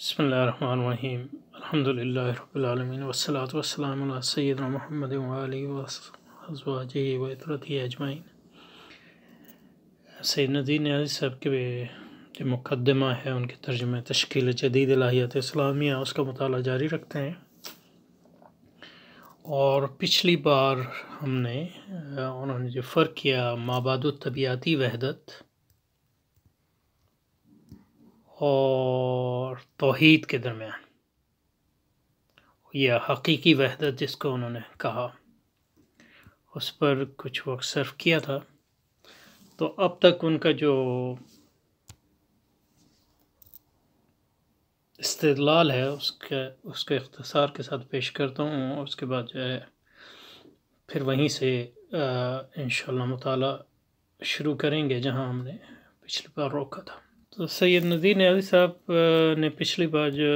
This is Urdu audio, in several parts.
بسم اللہ الرحمن الرحیم الحمد للہ العالمین وسلات وسلم علیہ سید المحمد وطرتی اجمعین سید ندین صاحب کے جو مقدمہ ہے ان کے ترجمہ تشکیل جدید الہیات اسلامیہ اس کا مطالعہ جاری رکھتے ہیں اور پچھلی بار ہم نے انہوں نے جو فرق کیا مابعاد طبیعیاتی وحدت اور توحید کے درمیان یا حقیقی وحدت جس کو انہوں نے کہا اس پر کچھ وقت صرف کیا تھا تو اب تک ان کا جو استدلال ہے اس کے اس کے اختصار کے ساتھ پیش کرتا ہوں اور اس کے بعد جو ہے پھر وہیں سے انشاءاللہ مطالعہ شروع کریں گے جہاں ہم نے پچھلی بار روکا تھا تو سید ندین علی صاحب نے پچھلی بار جو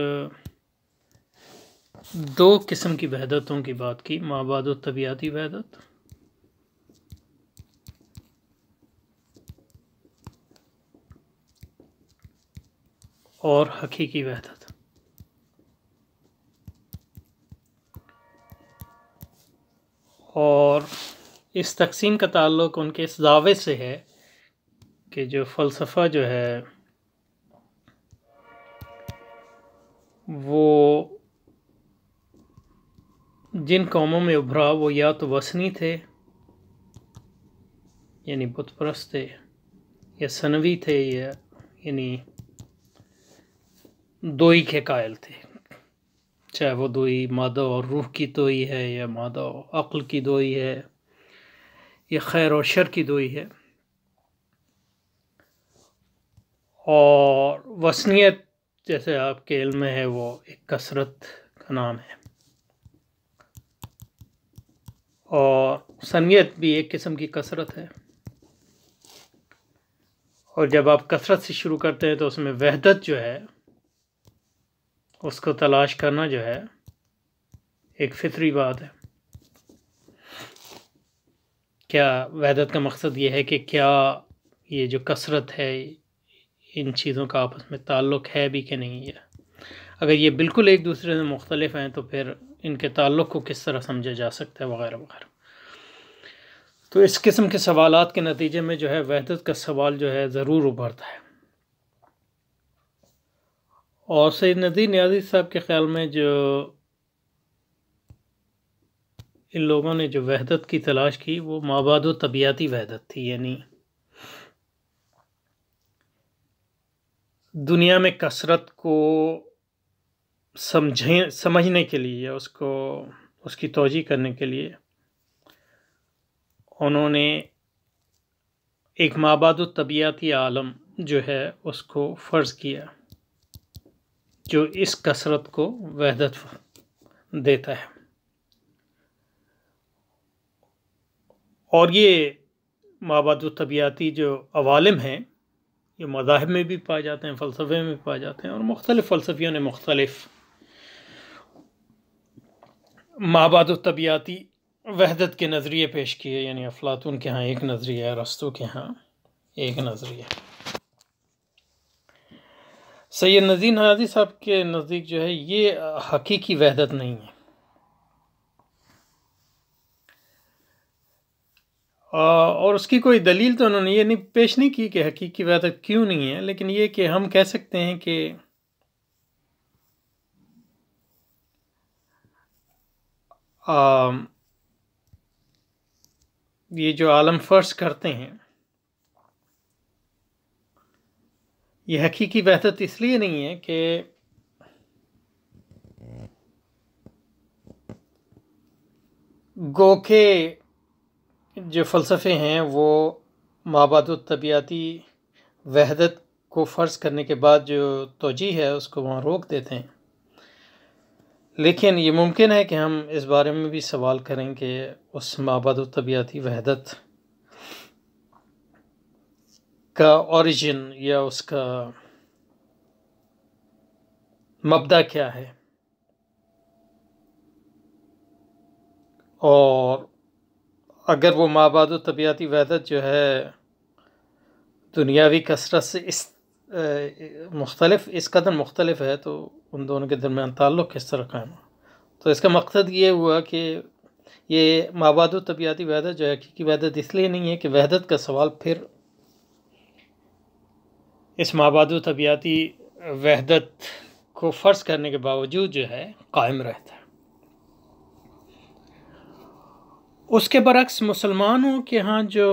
دو قسم کی وحدتوں کی بات کی مابعد و طبیعتی وحدت اور حقیقی وحدت اور اس تقسیم کا تعلق ان کے اس دعوے سے ہے کہ جو فلسفہ جو ہے وہ جن قوموں میں ابھرا وہ یا تو وسنی تھے یعنی بت پرست تھے یا سنوی تھے یا یعنی دوئی کے قائل تھے چاہے وہ دوئی مادہ اور روح کی دوئی ہے یا مادہ و عقل کی دوئی ہے یا خیر اور شر کی دوئی ہے اور وسنیت جیسے آپ کے علم میں ہے وہ ایک کسرت کا نام ہے اور سنیت بھی ایک قسم کی کسرت ہے اور جب آپ کسرت سے شروع کرتے ہیں تو اس میں وحدت جو ہے اس کو تلاش کرنا جو ہے ایک فطری بات ہے کیا وحدت کا مقصد یہ ہے کہ کیا یہ جو کسرت ہے ان چیزوں کا آپس میں تعلق ہے بھی کہ نہیں ہے اگر یہ بالکل ایک دوسرے سے مختلف ہیں تو پھر ان کے تعلق کو کس طرح سمجھا جا سکتا ہے وغیرہ وغیرہ تو اس قسم کے سوالات کے نتیجے میں جو ہے وحدت کا سوال جو ہے ضرور ابھرتا ہے اور سید نظیر نیازی صاحب کے خیال میں جو ان لوگوں نے جو وحدت کی تلاش کی وہ مابعد و طبیعتی وحدت تھی یعنی دنیا میں کثرت کو سمجھیں سمجھنے کے لیے اس کو اس کی توجہ کرنے کے لیے انہوں نے ایک مابعد طبیعتی عالم جو ہے اس کو فرض کیا جو اس کثرت کو وحدت دیتا ہے اور یہ مابعد طبیعتی جو عوالم ہیں یہ مذاہب میں بھی پائے جاتے ہیں فلسفے میں بھی پائے جاتے ہیں اور مختلف فلسفیوں نے مختلف و طبیعتی وحدت کے نظریے پیش کیے یعنی افلاطون کے ہاں ایک نظریہ رستو کے ہاں ایک نظریہ سید نذیر نازی صاحب کے نزدیک جو ہے یہ حقیقی وحدت نہیں ہے اور اس کی کوئی دلیل تو انہوں نے یہ نہیں پیش نہیں کی کہ حقیقی وحدت کیوں نہیں ہے لیکن یہ کہ ہم کہہ سکتے ہیں کہ یہ جو عالم فرض کرتے ہیں یہ حقیقی وحدت اس لیے نہیں ہے کہ گوکے جو فلسفے ہیں وہ مابعد الطبیاتی وحدت کو فرض کرنے کے بعد جو توجہ ہے اس کو وہاں روک دیتے ہیں لیکن یہ ممکن ہے کہ ہم اس بارے میں بھی سوال کریں کہ اس مابعد الطبیاتی وحدت کا اوریجن یا اس کا مبدا کیا ہے اور اگر وہ مابعد و طبیعتی وحدت جو ہے دنیاوی کثرت سے اس مختلف اس قدر مختلف ہے تو ان دونوں کے درمیان تعلق کس طرح قائم ہو تو اس کا مقصد یہ ہوا کہ یہ مابعد و طبیعتی وحدت جو ہے حقیقی وحدت اس لیے نہیں ہے کہ وحدت کا سوال پھر اس مابعد و طبیعتی وحدت کو فرض کرنے کے باوجود جو ہے قائم رہتا ہے اس کے برعکس مسلمانوں کے ہاں جو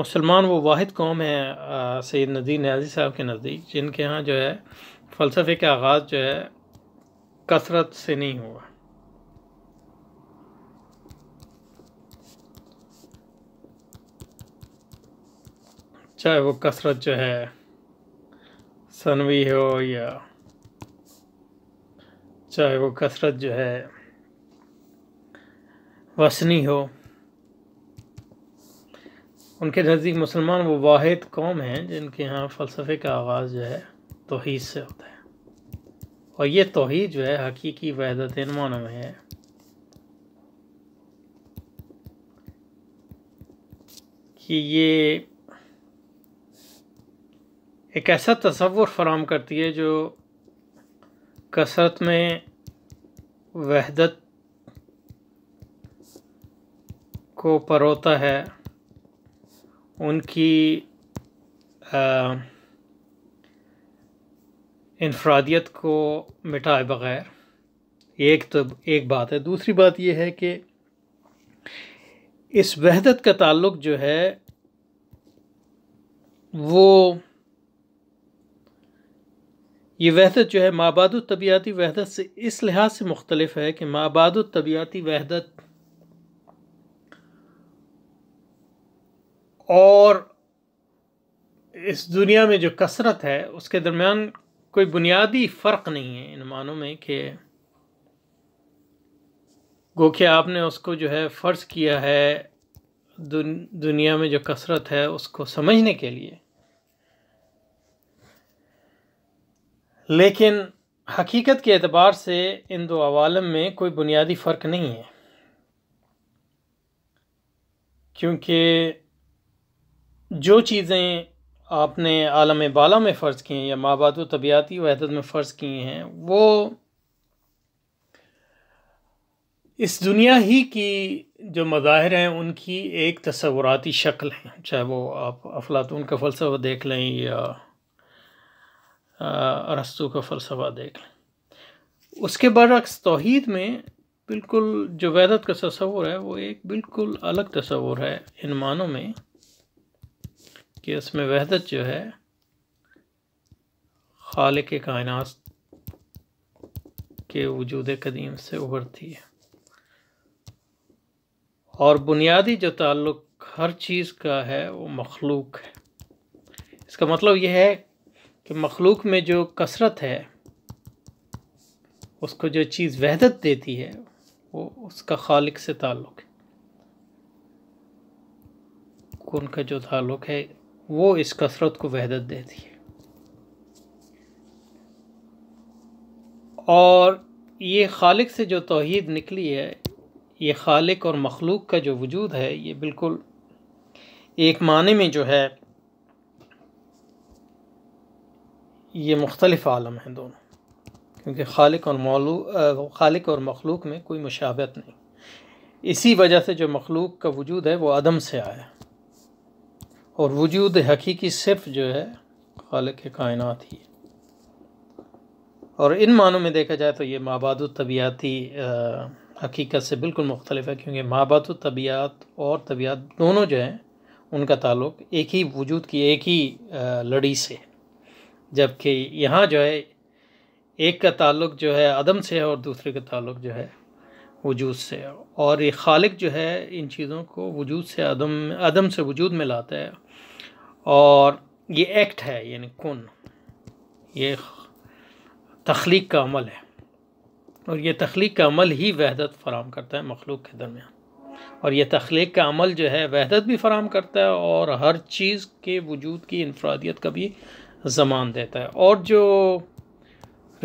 مسلمان وہ واحد قوم ہے سید ندی نیازی صاحب کے نزدیک جن کے ہاں جو ہے فلسفے کے آغاز جو ہے کثرت سے نہیں ہوا چاہے وہ کثرت جو ہے سنوی ہو یا چاہے اچھا، وہ کثرت جو ہے وسنی ہو ان کے نزدیک مسلمان وہ واحد قوم ہیں جن کے ہاں فلسفے کا آغاز جو ہے توحید سے ہوتا ہے اور یہ توحید جو ہے حقیقی وحدت نما میں ہے کہ یہ ایک ایسا تصور فراہم کرتی ہے جو کثرت میں وحدت کو پروتا ہے ان کی انفرادیت کو مٹائے بغیر ایک تو ایک بات ہے دوسری بات یہ ہے کہ اس وحدت کا تعلق جو ہے وہ یہ وحدت جو ہے مابعد الطبیاتی وحدت سے اس لحاظ سے مختلف ہے کہ مابعد الطبیعتی وحدت اور اس دنیا میں جو کثرت ہے اس کے درمیان کوئی بنیادی فرق نہیں ہے ان معنوں میں کہ گو کہ آپ نے اس کو جو ہے فرض کیا ہے دنیا میں جو کثرت ہے اس کو سمجھنے کے لیے لیکن حقیقت کے اعتبار سے ان دو عوالم میں کوئی بنیادی فرق نہیں ہے کیونکہ جو چیزیں آپ نے عالم بالا میں فرض کی ہیں یا ماباد و طبیعتی وحدت میں فرض کی ہیں وہ اس دنیا ہی کی جو مظاہر ہیں ان کی ایک تصوراتی شکل ہیں چاہے وہ آپ افلاطون کا فلسفہ دیکھ لیں یا ارستو کا فلسفہ دیکھ لیں اس کے برعکس توحید میں بالکل جو ویدت کا تصور ہے وہ ایک بالکل الگ تصور ہے ان معنوں میں کہ اس میں وحدت جو ہے خالق کائنات کے وجود قدیم سے ابھرتی ہے اور بنیادی جو تعلق ہر چیز کا ہے وہ مخلوق ہے اس کا مطلب یہ ہے کہ مخلوق میں جو کثرت ہے اس کو جو چیز وحدت دیتی ہے وہ اس کا خالق سے تعلق ہے کون کا جو تعلق ہے وہ اس کثرت کو وحدت دیتی ہے اور یہ خالق سے جو توحید نکلی ہے یہ خالق اور مخلوق کا جو وجود ہے یہ بالکل ایک معنی میں جو ہے یہ مختلف عالم ہیں دونوں کیونکہ خالق اور مولو خالق اور مخلوق میں کوئی مشابت نہیں اسی وجہ سے جو مخلوق کا وجود ہے وہ عدم سے آیا اور وجود حقیقی صرف جو ہے خالق کائنات ہی ہے اور ان معنوں میں دیکھا جائے تو یہ مابعد و حقیقت سے بالکل مختلف ہے کیونکہ ماباد و طبیعت اور طبیعت دونوں جو ہیں ان کا تعلق ایک ہی وجود کی ایک ہی لڑی سے ہے جبکہ یہاں جو ہے ایک کا تعلق جو ہے عدم سے ہے اور دوسرے کا تعلق جو ہے وجود سے اور یہ خالق جو ہے ان چیزوں کو وجود سے عدم عدم سے وجود میں لاتا ہے اور یہ ایکٹ ہے یعنی کن یہ تخلیق کا عمل ہے اور یہ تخلیق کا عمل ہی وحدت فراہم کرتا ہے مخلوق کے درمیان اور یہ تخلیق کا عمل جو ہے وحدت بھی فراہم کرتا ہے اور ہر چیز کے وجود کی انفرادیت کا بھی زمان دیتا ہے اور جو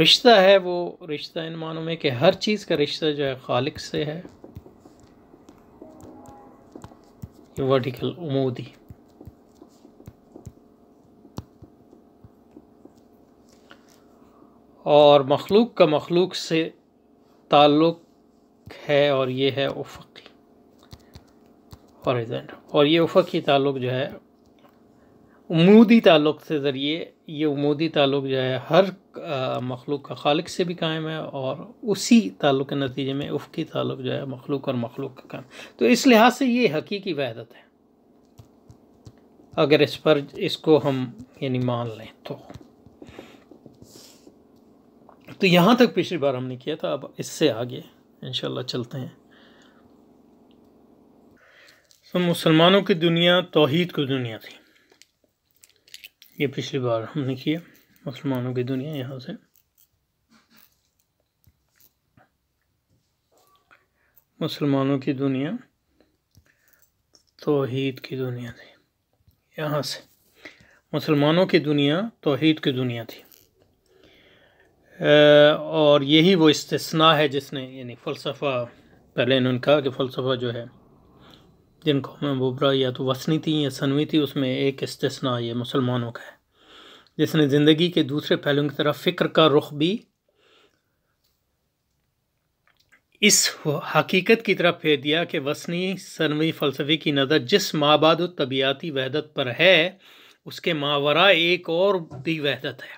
رشتہ ہے وہ رشتہ ان معنوں میں کہ ہر چیز کا رشتہ جو ہے خالق سے ہے ورٹیکل عمودی اور مخلوق کا مخلوق سے تعلق ہے اور یہ ہے افقی اور یہ افقی تعلق جو ہے عمودی تعلق سے ذریعے یہ عمودی تعلق جو ہے ہر مخلوق کا خالق سے بھی قائم ہے اور اسی تعلق کے نتیجے میں افقی تعلق جو ہے مخلوق اور مخلوق کا قائم تو اس لحاظ سے یہ حقیقی وحدت ہے اگر اس پر اس کو ہم یعنی مان لیں تو تو یہاں تک پچھلی بار ہم نے کیا تھا اب اس سے آگے انشاءاللہ چلتے ہیں تو مسلمانوں کی دنیا توحید کی دنیا تھی یہ پچھلی بار ہم نے کیا مسلمانوں کی دنیا یہاں سے مسلمانوں کی دنیا توحید کی دنیا تھی یہاں سے مسلمانوں کی دنیا توحید کی دنیا تھی اور یہی وہ استثناء ہے جس نے یعنی فلسفہ پہلے انہوں نے کہا کہ فلسفہ جو ہے جن کو میں وبرا یا تو وسنی تھی یا تھی اس میں ایک استثناء یہ مسلمانوں کا ہے جس نے زندگی کے دوسرے پہلوؤں کی طرح فکر کا رخ بھی اس حقیقت کی طرف پھیر دیا کہ وسنی سنوی فلسفی کی نظر جس مابعد و طبیعتی وحدت پر ہے اس کے ماورا ایک اور بھی وحدت ہے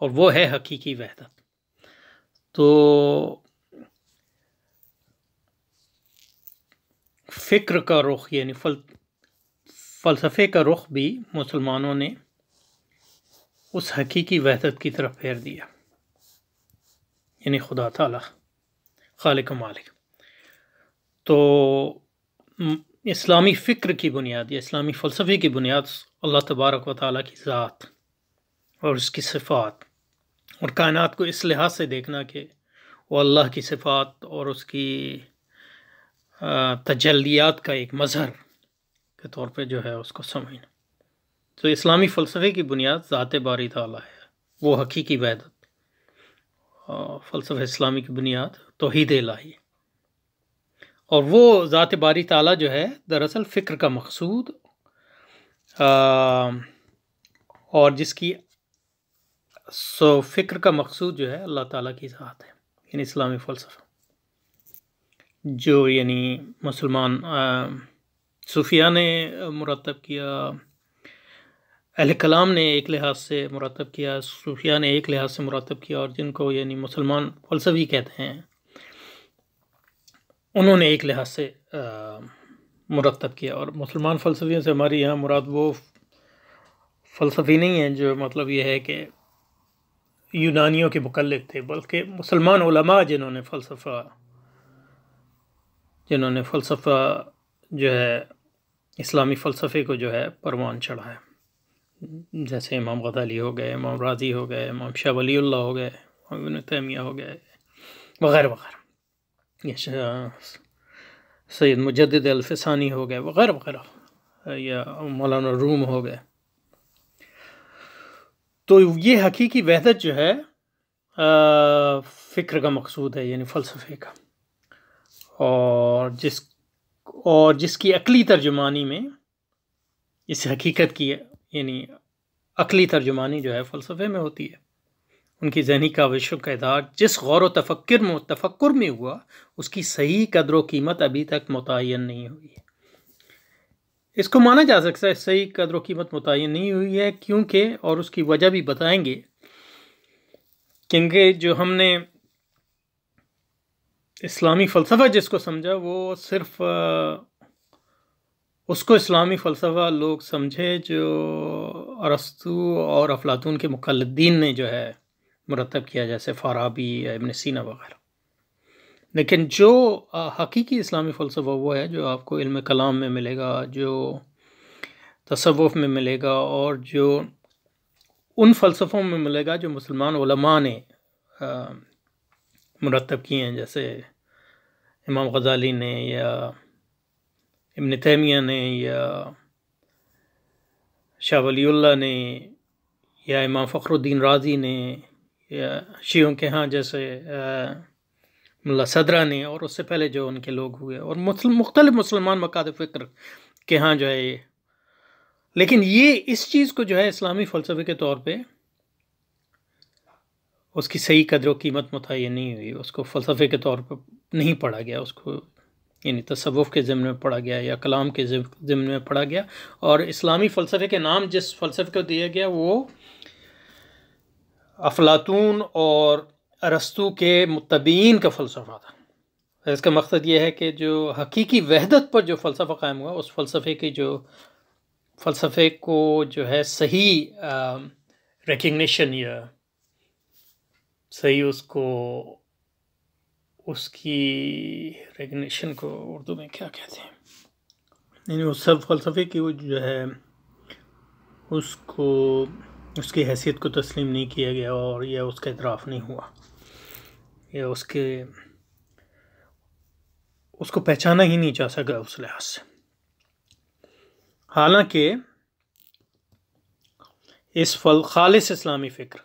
اور وہ ہے حقیقی وحدت تو فکر کا رخ یعنی فل فلسفے کا رخ بھی مسلمانوں نے اس حقیقی وحدت کی طرف پھیر دیا یعنی خدا تعالی خالق و مالک تو اسلامی فکر کی بنیاد یا اسلامی فلسفے کی بنیاد اللہ تبارک و تعالیٰ کی ذات اور اس کی صفات اور کائنات کو اس لحاظ سے دیکھنا کہ وہ اللہ کی صفات اور اس کی تجلیات کا ایک مظہر کے طور پہ جو ہے اس کو سمجھنا تو اسلامی فلسفے کی بنیاد ذات باری تعالیٰ ہے وہ حقیقی بیدت فلسفہ اسلامی کی بنیاد توحید الہی اور وہ ذات باری تعالیٰ جو ہے دراصل فکر کا مقصود اور جس کی سو فکر کا مقصود جو ہے اللہ تعالیٰ کی ذات ہے یعنی اسلامی فلسفہ جو یعنی مسلمان صوفیہ نے مرتب کیا اہل کلام نے ایک لحاظ سے مرتب کیا صوفیہ نے ایک لحاظ سے مرتب کیا اور جن کو یعنی مسلمان فلسفی کہتے ہیں انہوں نے ایک لحاظ سے مرتب کیا اور مسلمان فلسفیوں سے ہماری یہاں مراد وہ فلسفی نہیں ہیں جو مطلب یہ ہے کہ یونانیوں کے متعلق تھے بلکہ مسلمان علماء جنہوں نے فلسفہ جنہوں نے فلسفہ جو ہے اسلامی فلسفے کو جو ہے پروان چڑھا ہے جیسے امام غزالی ہو گئے امام راضی ہو گئے امام شاہ ولی اللہ ہو گئے امام تیمیہ ہو گئے وغیرہ وغیرہ سید مجدد الفسانی ہو گئے وغیرہ وغیرہ یا مولانا روم ہو گئے تو یہ حقیقی وحدت جو ہے فکر کا مقصود ہے یعنی فلسفے کا اور جس اور جس کی عقلی ترجمانی میں اس حقیقت کی یعنی عقلی ترجمانی جو ہے فلسفے میں ہوتی ہے ان کی ذہنی کا و کردار جس غور و تفکر میں تفکر میں ہوا اس کی صحیح قدر و قیمت ابھی تک متعین نہیں ہوئی ہے اس کو مانا جا سکتا ہے صحیح قدر و قیمت متعین نہیں ہوئی ہے کیونکہ اور اس کی وجہ بھی بتائیں گے کیونکہ جو ہم نے اسلامی فلسفہ جس کو سمجھا وہ صرف اس کو اسلامی فلسفہ لوگ سمجھے جو ارستو اور افلاطون کے مقلدین نے جو ہے مرتب کیا جیسے فارابی یا ابن سینہ وغیرہ لیکن جو حقیقی اسلامی فلسفہ وہ ہے جو آپ کو علم کلام میں ملے گا جو تصوف میں ملے گا اور جو ان فلسفوں میں ملے گا جو مسلمان علماء نے مرتب کیے ہیں جیسے امام غزالی نے یا ابن تیمیہ نے یا شاہ ولی اللہ نے یا امام فخر الدین راضی نے یا شیعوں کے ہاں جیسے ملا صدرہ نے اور اس سے پہلے جو ان کے لوگ ہوئے اور مختلف مسلمان مقاد فکر کے ہاں جو ہے یہ لیکن یہ اس چیز کو جو ہے اسلامی فلسفے کے طور پہ اس کی صحیح قدر و قیمت متعین نہیں ہوئی اس کو فلسفے کے طور پر نہیں پڑھا گیا اس کو یعنی تصوف کے ذمن میں پڑھا گیا یا کلام کے ذمن میں پڑھا گیا اور اسلامی فلسفے کے نام جس فلسفے کو دیا گیا وہ افلاطون اور ارستو کے متبین کا فلسفہ تھا اس کا مقصد یہ ہے کہ جو حقیقی وحدت پر جو فلسفہ قائم ہوا اس فلسفے کی جو فلسفے کو جو ہے صحیح ریکگنیشن یا صحیح اس کو اس کی ریگنیشن کو اردو میں کیا کہتے ہیں یعنی سب فلسفے کی وہ جو ہے اس کو اس کی حیثیت کو تسلیم نہیں کیا گیا اور یا اس کا اعتراف نہیں ہوا یا اس کے اس کو پہچانا ہی نہیں جا سکا اس لحاظ سے حالانکہ اس فل خالص اسلامی فکر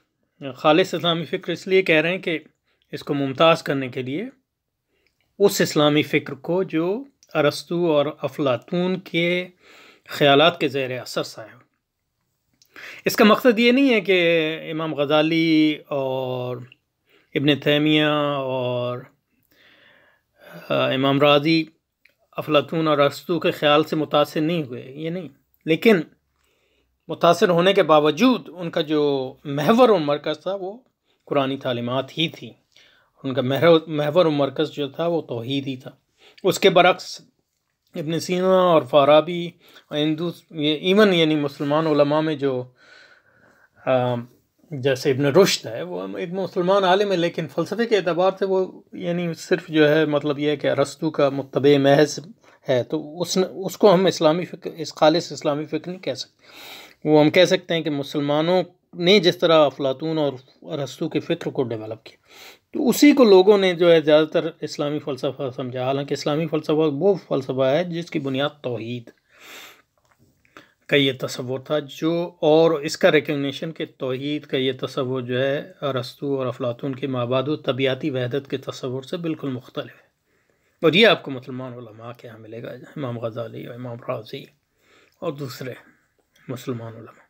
خالص اسلامی فکر اس لیے کہہ رہے ہیں کہ اس کو ممتاز کرنے کے لیے اس اسلامی فکر کو جو ارستو اور افلاطون کے خیالات کے زیر اثر سا ہے اس کا مقصد یہ نہیں ہے کہ امام غزالی اور ابن تیمیہ اور امام راضی افلاطون اور ارستو کے خیال سے متاثر نہیں ہوئے یہ نہیں لیکن متاثر ہونے کے باوجود ان کا جو محور و مرکز تھا وہ قرآن تعلیمات ہی تھی ان کا محور و مرکز جو تھا وہ توحید ہی تھا اس کے برعکس ابن سینا اور فارابی ہندو یہ ایون یعنی مسلمان علماء میں جو جیسے ابن رشد ہے وہ ایک مسلمان عالم ہے لیکن فلسفے کے اعتبار سے وہ یعنی صرف جو ہے مطلب یہ ہے کہ رستو کا متبع محض ہے تو اس اس کو ہم اسلامی فکر اس خالص اسلامی فکر نہیں کہہ سکتے وہ ہم کہہ سکتے ہیں کہ مسلمانوں نے جس طرح افلاطون اور ارسطو کے فکر کو ڈیولپ کیا تو اسی کو لوگوں نے جو ہے زیادہ تر اسلامی فلسفہ سمجھا حالانکہ اسلامی فلسفہ وہ فلسفہ ہے جس کی بنیاد توحید کا یہ تصور تھا جو اور اس کا ریکگنیشن کہ توحید کا یہ تصور جو ہے ارسطو اور افلاطون کے مابعد و طبیعتی وحدت کے تصور سے بالکل مختلف ہے اور یہ آپ کو مسلمان علماء کے یہاں ملے گا امام غزالی اور امام راضی اور دوسرے مسلمان علماء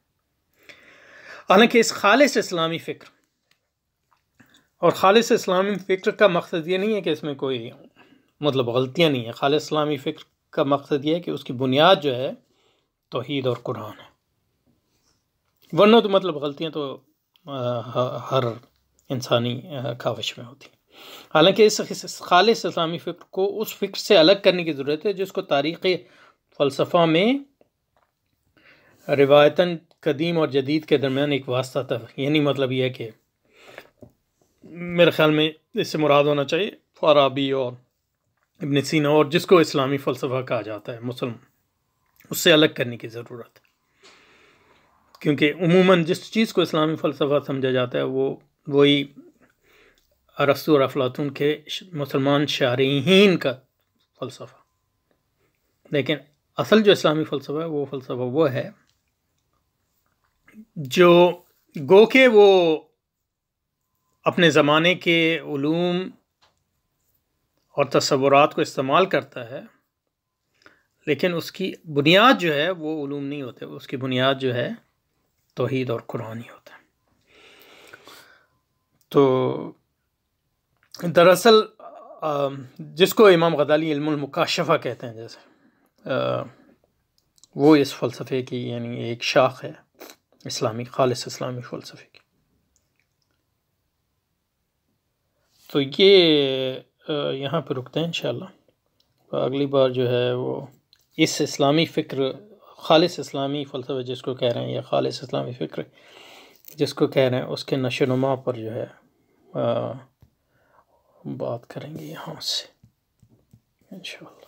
حالانکہ اس خالص اسلامی فکر اور خالص اسلامی فکر کا مقصد یہ نہیں ہے کہ اس میں کوئی مطلب غلطیاں نہیں ہیں خالص اسلامی فکر کا مقصد یہ ہے کہ اس کی بنیاد جو ہے توحید اور قرآن ہے ورنہ تو مطلب غلطیاں تو ہر انسانی کاوش میں ہوتی ہیں حالانکہ اس خالص اسلامی فکر کو اس فکر سے الگ کرنے کی ضرورت ہے جس کو تاریخ فلسفہ میں روایتاً قدیم اور جدید کے درمیان ایک واسطہ تھا یعنی مطلب یہ ہے کہ میرے خیال میں اس سے مراد ہونا چاہیے فارابی اور ابن سینا اور جس کو اسلامی فلسفہ کہا جاتا ہے مسلم اس سے الگ کرنے کی ضرورت کیونکہ عموماً جس چیز کو اسلامی فلسفہ سمجھا جاتا ہے وہ وہی رسو اور افلاطون کے مسلمان شارحین کا فلسفہ لیکن اصل جو اسلامی فلسفہ ہے وہ فلسفہ وہ ہے جو گو کہ وہ اپنے زمانے کے علوم اور تصورات کو استعمال کرتا ہے لیکن اس کی بنیاد جو ہے وہ علوم نہیں ہوتے اس کی بنیاد جو ہے توحید اور قرآن ہی ہوتا ہے تو دراصل جس کو امام غدالی علم المکاشفہ کہتے ہیں جیسے وہ اس فلسفے کی یعنی ایک شاخ ہے اسلامی خالص اسلامی فلسفے کی تو یہ یہاں پہ رکتے ہیں انشاءاللہ اگلی بار جو ہے وہ اس اسلامی فکر خالص اسلامی فلسفہ جس کو کہہ رہے ہیں یا خالص اسلامی فکر جس کو کہہ رہے ہیں اس کے نشو نما پر جو ہے بات کریں گے یہاں سے انشاءاللہ